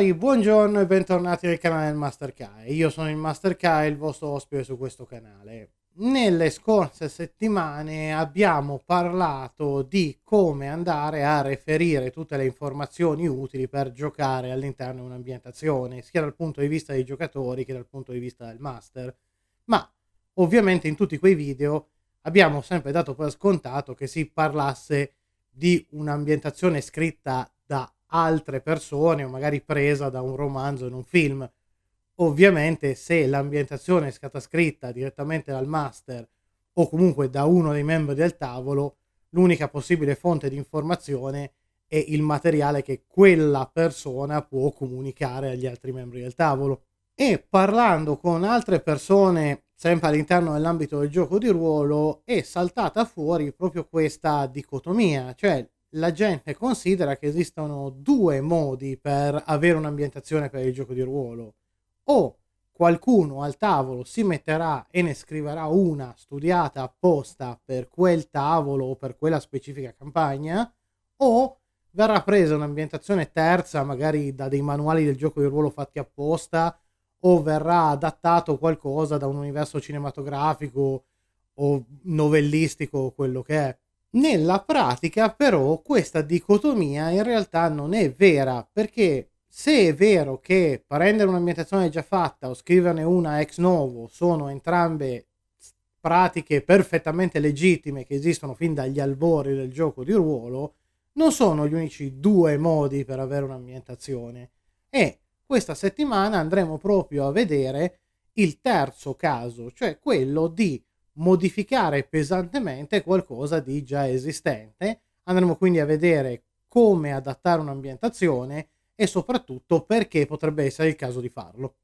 signori, buongiorno e bentornati nel canale del Master Kai. Io sono il Master Kai, il vostro ospite su questo canale. Nelle scorse settimane abbiamo parlato di come andare a referire tutte le informazioni utili per giocare all'interno di un'ambientazione, sia dal punto di vista dei giocatori che dal punto di vista del Master. Ma ovviamente in tutti quei video abbiamo sempre dato per scontato che si parlasse di un'ambientazione scritta da altre persone o magari presa da un romanzo in un film. Ovviamente se l'ambientazione è stata scritta direttamente dal master o comunque da uno dei membri del tavolo, l'unica possibile fonte di informazione è il materiale che quella persona può comunicare agli altri membri del tavolo. E parlando con altre persone, sempre all'interno dell'ambito del gioco di ruolo, è saltata fuori proprio questa dicotomia, cioè la gente considera che esistano due modi per avere un'ambientazione per il gioco di ruolo. O qualcuno al tavolo si metterà e ne scriverà una studiata apposta per quel tavolo o per quella specifica campagna, o verrà presa un'ambientazione terza, magari da dei manuali del gioco di ruolo fatti apposta, o verrà adattato qualcosa da un universo cinematografico o novellistico o quello che è nella pratica però questa dicotomia in realtà non è vera perché se è vero che prendere un'ambientazione già fatta o scriverne una ex novo sono entrambe pratiche perfettamente legittime che esistono fin dagli albori del gioco di ruolo, non sono gli unici due modi per avere un'ambientazione. E questa settimana andremo proprio a vedere il terzo caso, cioè quello di modificare pesantemente qualcosa di già esistente. Andremo quindi a vedere come adattare un'ambientazione e soprattutto perché potrebbe essere il caso di farlo.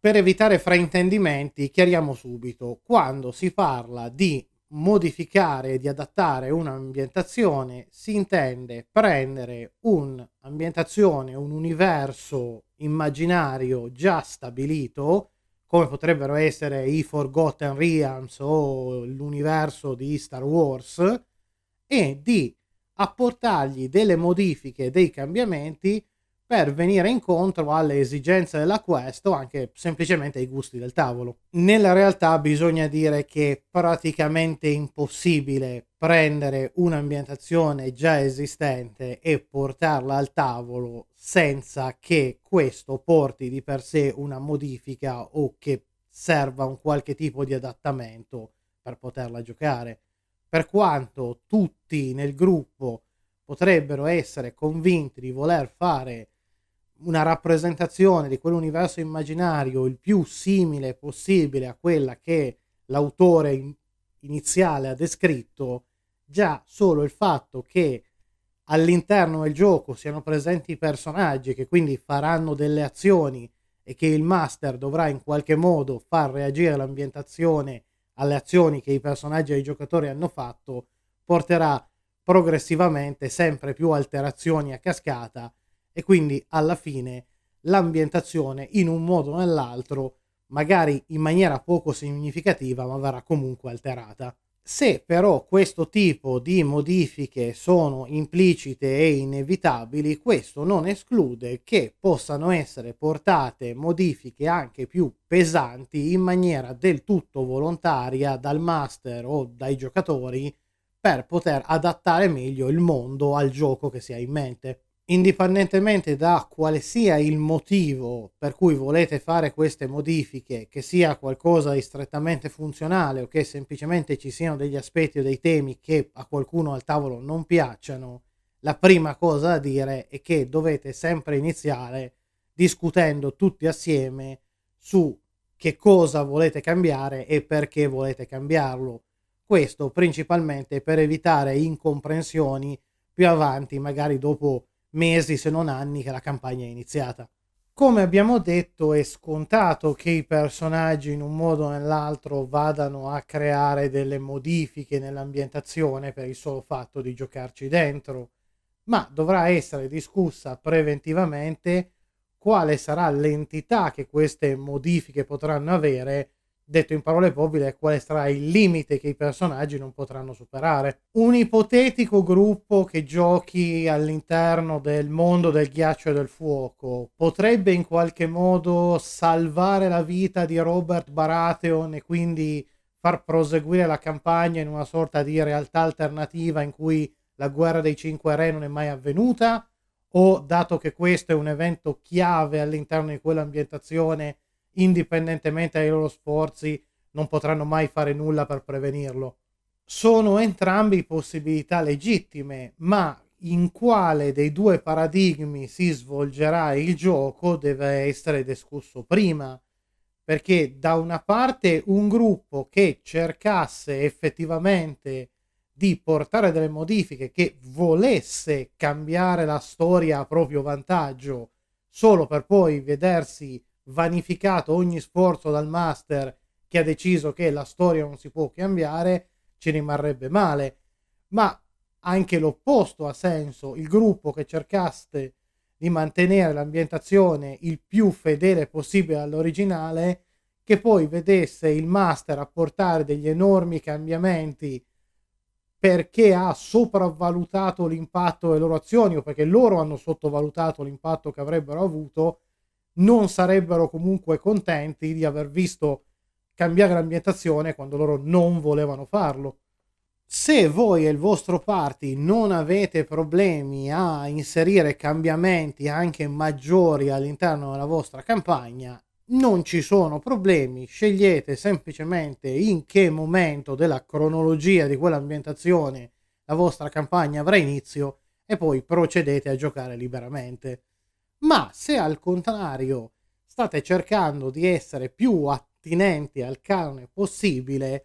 Per evitare fraintendimenti chiariamo subito, quando si parla di modificare e di adattare un'ambientazione si intende prendere un'ambientazione, un universo immaginario già stabilito, come potrebbero essere i Forgotten Realms o l'universo di Star Wars, e di apportargli delle modifiche, dei cambiamenti per venire incontro alle esigenze della quest o anche semplicemente ai gusti del tavolo. Nella realtà bisogna dire che è praticamente impossibile prendere un'ambientazione già esistente e portarla al tavolo senza che questo porti di per sé una modifica o che serva un qualche tipo di adattamento per poterla giocare. Per quanto tutti nel gruppo potrebbero essere convinti di voler fare una rappresentazione di quell'universo immaginario il più simile possibile a quella che l'autore in, iniziale ha descritto, già solo il fatto che all'interno del gioco siano presenti personaggi che quindi faranno delle azioni e che il master dovrà in qualche modo far reagire l'ambientazione alle azioni che i personaggi e i giocatori hanno fatto, porterà progressivamente sempre più alterazioni a cascata e quindi alla fine l'ambientazione in un modo o nell'altro, magari in maniera poco significativa, ma verrà comunque alterata. Se però questo tipo di modifiche sono implicite e inevitabili, questo non esclude che possano essere portate modifiche anche più pesanti in maniera del tutto volontaria dal master o dai giocatori per poter adattare meglio il mondo al gioco che si ha in mente indipendentemente da quale sia il motivo per cui volete fare queste modifiche, che sia qualcosa di strettamente funzionale o che semplicemente ci siano degli aspetti o dei temi che a qualcuno al tavolo non piacciono, la prima cosa da dire è che dovete sempre iniziare discutendo tutti assieme su che cosa volete cambiare e perché volete cambiarlo. Questo principalmente per evitare incomprensioni più avanti, magari dopo mesi se non anni che la campagna è iniziata. Come abbiamo detto è scontato che i personaggi in un modo o nell'altro vadano a creare delle modifiche nell'ambientazione per il solo fatto di giocarci dentro, ma dovrà essere discussa preventivamente quale sarà l'entità che queste modifiche potranno avere Detto in parole povere, quale sarà il limite che i personaggi non potranno superare? Un ipotetico gruppo che giochi all'interno del mondo del ghiaccio e del fuoco potrebbe in qualche modo salvare la vita di Robert Baratheon e quindi far proseguire la campagna in una sorta di realtà alternativa in cui la guerra dei cinque re non è mai avvenuta? O dato che questo è un evento chiave all'interno di quell'ambientazione, indipendentemente dai loro sforzi, non potranno mai fare nulla per prevenirlo. Sono entrambi possibilità legittime, ma in quale dei due paradigmi si svolgerà il gioco deve essere discusso prima, perché da una parte un gruppo che cercasse effettivamente di portare delle modifiche che volesse cambiare la storia a proprio vantaggio solo per poi vedersi vanificato ogni sforzo dal master che ha deciso che la storia non si può cambiare, ci rimarrebbe male. Ma anche l'opposto ha senso, il gruppo che cercaste di mantenere l'ambientazione il più fedele possibile all'originale, che poi vedesse il master apportare degli enormi cambiamenti perché ha sopravvalutato l'impatto delle loro azioni o perché loro hanno sottovalutato l'impatto che avrebbero avuto non sarebbero comunque contenti di aver visto cambiare l'ambientazione quando loro non volevano farlo. Se voi e il vostro party non avete problemi a inserire cambiamenti anche maggiori all'interno della vostra campagna, non ci sono problemi, scegliete semplicemente in che momento della cronologia di quell'ambientazione la vostra campagna avrà inizio e poi procedete a giocare liberamente ma se al contrario state cercando di essere più attinenti al canone possibile,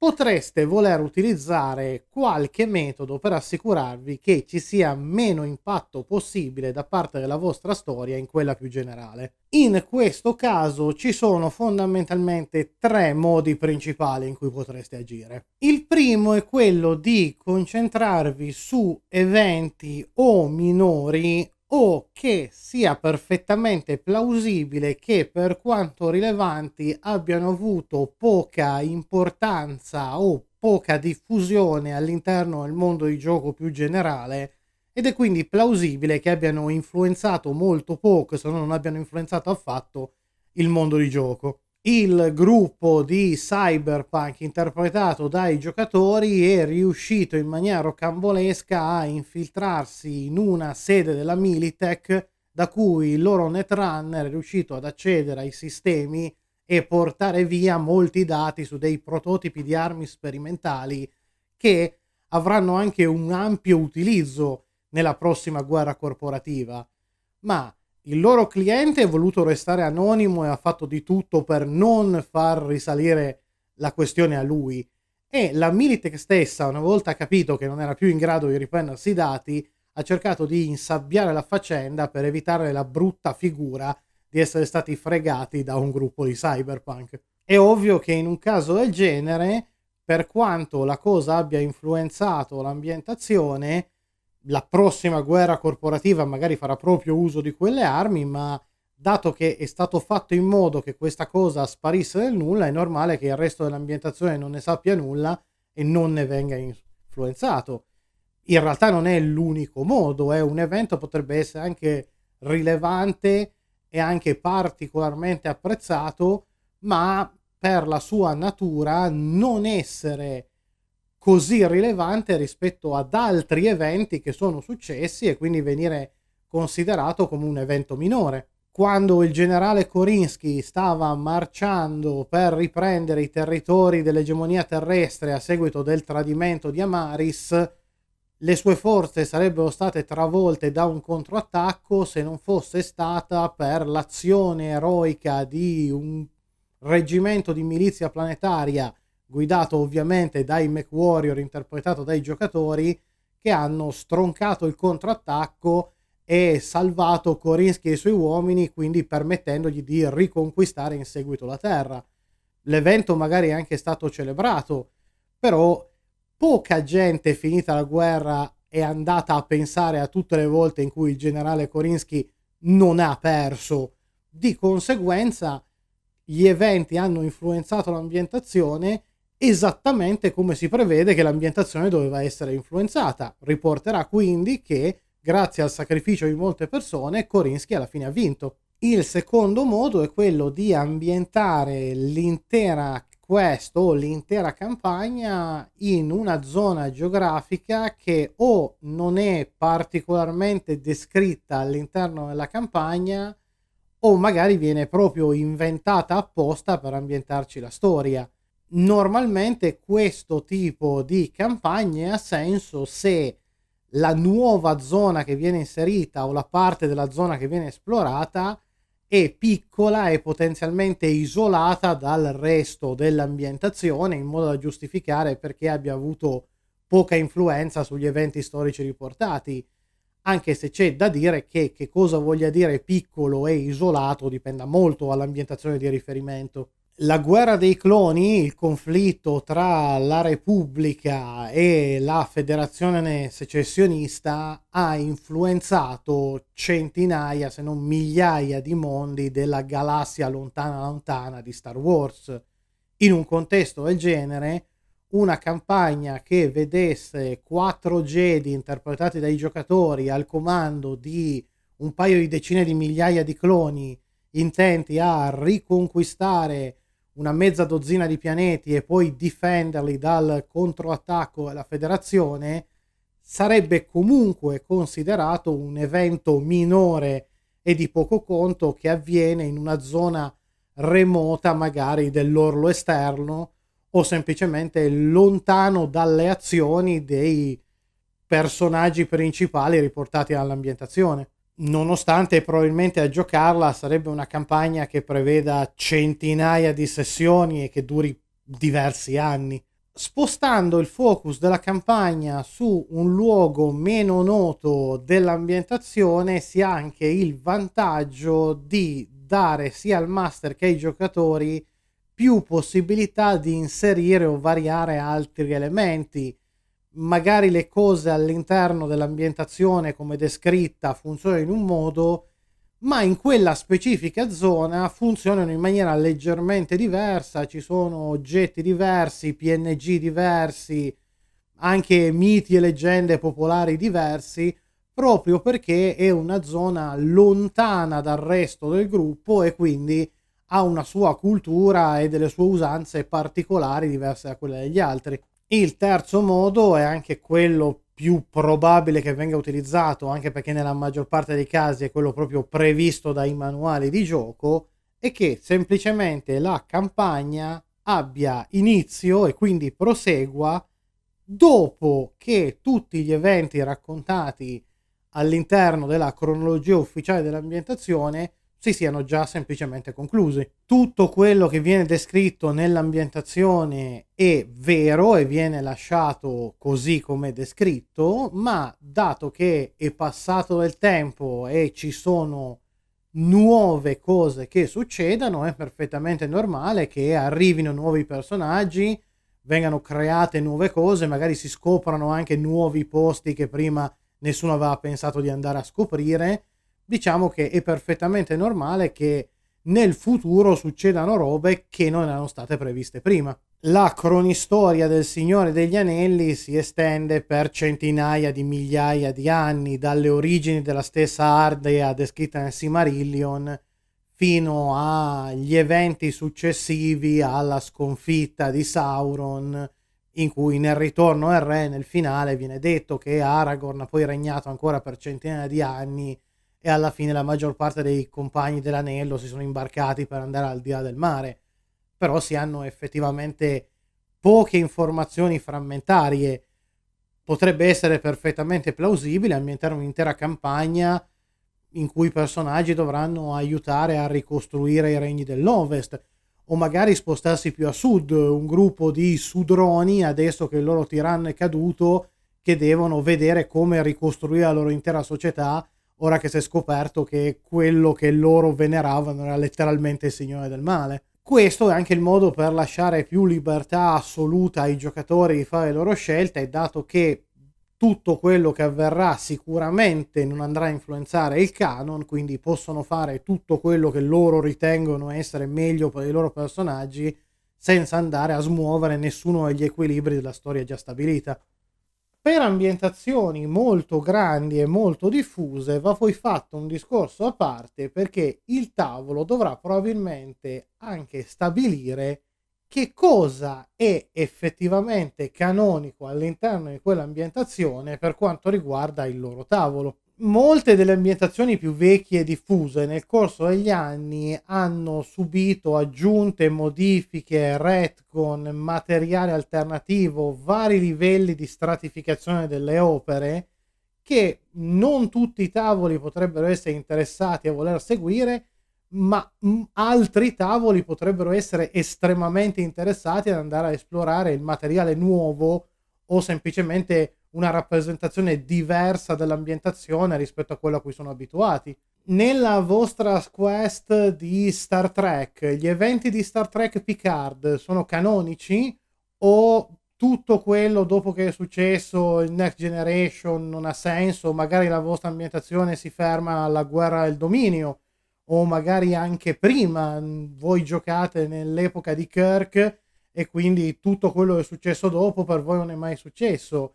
potreste voler utilizzare qualche metodo per assicurarvi che ci sia meno impatto possibile da parte della vostra storia in quella più generale. In questo caso ci sono fondamentalmente tre modi principali in cui potreste agire. Il primo è quello di concentrarvi su eventi o minori o che sia perfettamente plausibile che per quanto rilevanti abbiano avuto poca importanza o poca diffusione all'interno del mondo di gioco più generale ed è quindi plausibile che abbiano influenzato molto poco, se non abbiano influenzato affatto, il mondo di gioco il gruppo di cyberpunk interpretato dai giocatori è riuscito in maniera rocambolesca a infiltrarsi in una sede della Militech da cui il loro netrunner è riuscito ad accedere ai sistemi e portare via molti dati su dei prototipi di armi sperimentali che avranno anche un ampio utilizzo nella prossima guerra corporativa. Ma il loro cliente è voluto restare anonimo e ha fatto di tutto per non far risalire la questione a lui. E la Militech stessa, una volta capito che non era più in grado di riprendersi i dati, ha cercato di insabbiare la faccenda per evitare la brutta figura di essere stati fregati da un gruppo di cyberpunk. È ovvio che in un caso del genere, per quanto la cosa abbia influenzato l'ambientazione, la prossima guerra corporativa magari farà proprio uso di quelle armi, ma dato che è stato fatto in modo che questa cosa sparisse nel nulla, è normale che il resto dell'ambientazione non ne sappia nulla e non ne venga influenzato. In realtà non è l'unico modo, è eh. un evento potrebbe essere anche rilevante e anche particolarmente apprezzato, ma per la sua natura non essere così rilevante rispetto ad altri eventi che sono successi e quindi venire considerato come un evento minore. Quando il generale Korinsky stava marciando per riprendere i territori dell'egemonia terrestre a seguito del tradimento di Amaris, le sue forze sarebbero state travolte da un controattacco se non fosse stata per l'azione eroica di un reggimento di milizia planetaria guidato ovviamente dai McWarrior, interpretato dai giocatori che hanno stroncato il contrattacco e salvato Korinsky e i suoi uomini, quindi permettendogli di riconquistare in seguito la terra. L'evento magari è anche stato celebrato, però poca gente finita la guerra è andata a pensare a tutte le volte in cui il generale Korinsky non ha perso. Di conseguenza gli eventi hanno influenzato l'ambientazione esattamente come si prevede che l'ambientazione doveva essere influenzata. Riporterà quindi che, grazie al sacrificio di molte persone, Korinsky alla fine ha vinto. Il secondo modo è quello di ambientare l'intera quest o l'intera campagna in una zona geografica che o non è particolarmente descritta all'interno della campagna o magari viene proprio inventata apposta per ambientarci la storia normalmente questo tipo di campagne ha senso se la nuova zona che viene inserita o la parte della zona che viene esplorata è piccola e potenzialmente isolata dal resto dell'ambientazione in modo da giustificare perché abbia avuto poca influenza sugli eventi storici riportati, anche se c'è da dire che che cosa voglia dire piccolo e isolato dipenda molto dall'ambientazione di riferimento la guerra dei cloni, il conflitto tra la Repubblica e la Federazione secessionista ha influenzato centinaia, se non migliaia di mondi della galassia lontana lontana di Star Wars. In un contesto del genere, una campagna che vedesse quattro Jedi interpretati dai giocatori al comando di un paio di decine di migliaia di cloni intenti a riconquistare una mezza dozzina di pianeti e poi difenderli dal controattacco alla federazione, sarebbe comunque considerato un evento minore e di poco conto che avviene in una zona remota magari dell'orlo esterno o semplicemente lontano dalle azioni dei personaggi principali riportati all'ambientazione nonostante probabilmente a giocarla sarebbe una campagna che preveda centinaia di sessioni e che duri diversi anni. Spostando il focus della campagna su un luogo meno noto dell'ambientazione si ha anche il vantaggio di dare sia al master che ai giocatori più possibilità di inserire o variare altri elementi magari le cose all'interno dell'ambientazione come descritta funzionano in un modo, ma in quella specifica zona funzionano in maniera leggermente diversa, ci sono oggetti diversi, PNG diversi, anche miti e leggende popolari diversi, proprio perché è una zona lontana dal resto del gruppo e quindi ha una sua cultura e delle sue usanze particolari diverse da quelle degli altri. Il terzo modo è anche quello più probabile che venga utilizzato, anche perché nella maggior parte dei casi è quello proprio previsto dai manuali di gioco, è che semplicemente la campagna abbia inizio e quindi prosegua dopo che tutti gli eventi raccontati all'interno della cronologia ufficiale dell'ambientazione si siano già semplicemente conclusi. Tutto quello che viene descritto nell'ambientazione è vero e viene lasciato così come descritto, ma dato che è passato del tempo e ci sono nuove cose che succedano, è perfettamente normale che arrivino nuovi personaggi, vengano create nuove cose, magari si scoprano anche nuovi posti che prima nessuno aveva pensato di andare a scoprire diciamo che è perfettamente normale che nel futuro succedano robe che non erano state previste prima. La cronistoria del Signore degli Anelli si estende per centinaia di migliaia di anni, dalle origini della stessa Ardea descritta nel Simarillion fino agli eventi successivi alla sconfitta di Sauron, in cui nel ritorno al re, nel finale, viene detto che Aragorn ha poi regnato ancora per centinaia di anni e alla fine la maggior parte dei compagni dell'anello si sono imbarcati per andare al di là del mare, però si hanno effettivamente poche informazioni frammentarie. Potrebbe essere perfettamente plausibile ambientare un'intera campagna in cui i personaggi dovranno aiutare a ricostruire i regni dell'Ovest o magari spostarsi più a sud, un gruppo di sudroni adesso che il loro tiranno è caduto che devono vedere come ricostruire la loro intera società ora che si è scoperto che quello che loro veneravano era letteralmente il signore del male. Questo è anche il modo per lasciare più libertà assoluta ai giocatori di fare le loro scelte, dato che tutto quello che avverrà sicuramente non andrà a influenzare il canon, quindi possono fare tutto quello che loro ritengono essere meglio per i loro personaggi senza andare a smuovere nessuno degli equilibri della storia già stabilita per ambientazioni molto grandi e molto diffuse va poi fatto un discorso a parte perché il tavolo dovrà probabilmente anche stabilire che cosa è effettivamente canonico all'interno di quell'ambientazione per quanto riguarda il loro tavolo. Molte delle ambientazioni più vecchie e diffuse nel corso degli anni hanno subito aggiunte, modifiche, retcon, materiale alternativo, vari livelli di stratificazione delle opere che non tutti i tavoli potrebbero essere interessati a voler seguire, ma mm, altri tavoli potrebbero essere estremamente interessati ad andare a esplorare il materiale nuovo o semplicemente una rappresentazione diversa dell'ambientazione rispetto a quella a cui sono abituati. Nella vostra quest di Star Trek, gli eventi di Star Trek Picard sono canonici o tutto quello dopo che è successo il Next Generation non ha senso, magari la vostra ambientazione si ferma alla guerra del dominio o magari anche prima mm, voi giocate nell'epoca di Kirk e quindi tutto quello che è successo dopo per voi non è mai successo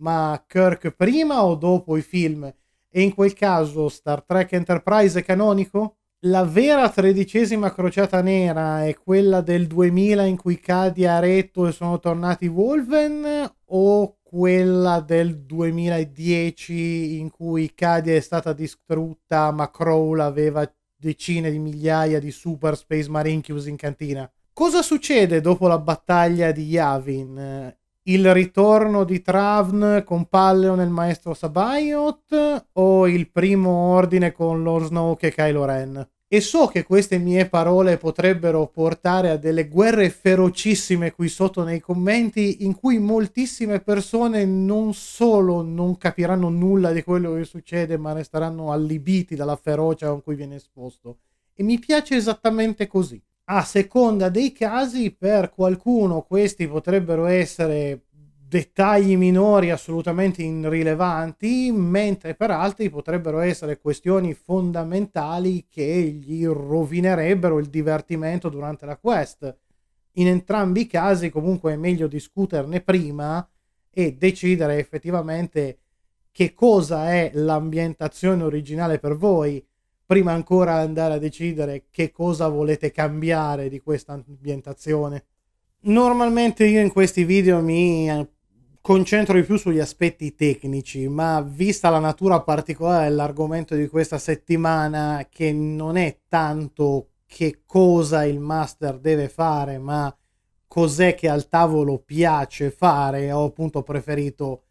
ma Kirk prima o dopo i film? E in quel caso Star Trek Enterprise è canonico? La vera tredicesima crociata nera è quella del 2000 in cui cadi retto e sono tornati Wolven o quella del 2010 in cui Cadia è stata distrutta ma Crowl aveva decine di migliaia di Super Space Marine chiusi in cantina? Cosa succede dopo la battaglia di Yavin? il ritorno di Travn con Palleon e il maestro Sabaiot o il primo ordine con Lord Snoke e Kylo Ren? E so che queste mie parole potrebbero portare a delle guerre ferocissime qui sotto nei commenti in cui moltissime persone non solo non capiranno nulla di quello che succede ma resteranno allibiti dalla ferocia con cui viene esposto. E mi piace esattamente così a seconda dei casi per qualcuno questi potrebbero essere dettagli minori assolutamente irrilevanti, mentre per altri potrebbero essere questioni fondamentali che gli rovinerebbero il divertimento durante la quest. In entrambi i casi comunque è meglio discuterne prima e decidere effettivamente che cosa è l'ambientazione originale per voi prima ancora andare a decidere che cosa volete cambiare di questa ambientazione. Normalmente io in questi video mi eh, concentro di più sugli aspetti tecnici, ma vista la natura particolare dell'argomento di questa settimana, che non è tanto che cosa il master deve fare, ma cos'è che al tavolo piace fare, ho appunto preferito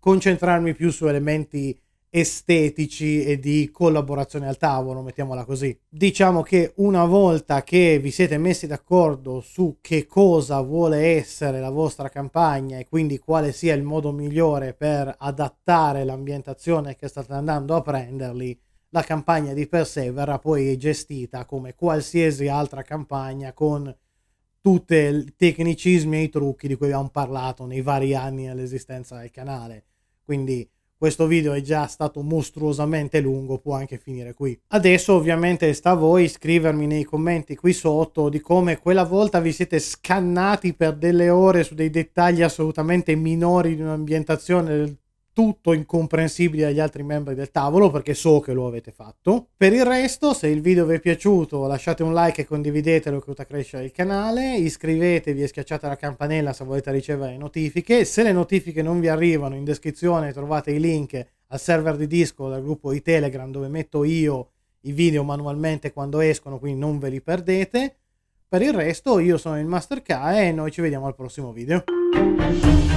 concentrarmi più su elementi tecnici estetici e di collaborazione al tavolo, mettiamola così. Diciamo che una volta che vi siete messi d'accordo su che cosa vuole essere la vostra campagna e quindi quale sia il modo migliore per adattare l'ambientazione che state andando a prenderli, la campagna di per sé verrà poi gestita come qualsiasi altra campagna con tutti i tecnicismi e i trucchi di cui abbiamo parlato nei vari anni dell'esistenza del canale. Quindi questo video è già stato mostruosamente lungo, può anche finire qui. Adesso ovviamente sta a voi scrivermi nei commenti qui sotto di come quella volta vi siete scannati per delle ore su dei dettagli assolutamente minori di un'ambientazione del tutto incomprensibile agli altri membri del tavolo perché so che lo avete fatto. Per il resto, se il video vi è piaciuto, lasciate un like e condividetelo che aiuta a crescere il canale, iscrivetevi e schiacciate la campanella se volete ricevere notifiche. Se le notifiche non vi arrivano, in descrizione trovate i link al server di disco al gruppo di Telegram dove metto io i video manualmente quando escono, quindi non ve li perdete. Per il resto io sono il Master K e noi ci vediamo al prossimo video.